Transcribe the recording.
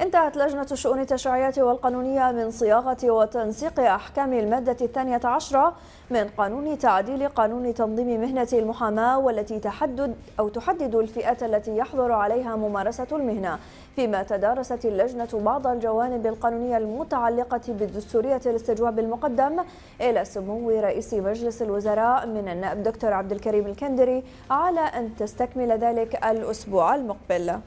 انتهت لجنة الشؤون التشريعية والقانونية من صياغة وتنسيق أحكام المادة الثانية عشرة من قانون تعديل قانون تنظيم مهنة المحاماة والتي تحدد أو تحدد الفئات التي يحظر عليها ممارسة المهنة فيما تدارست اللجنة بعض الجوانب القانونية المتعلقة بالدستورية الاستجواب المقدم إلى سمو رئيس مجلس الوزراء من النائب دكتور عبد الكريم الكندري على أن تستكمل ذلك الأسبوع المقبل